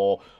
or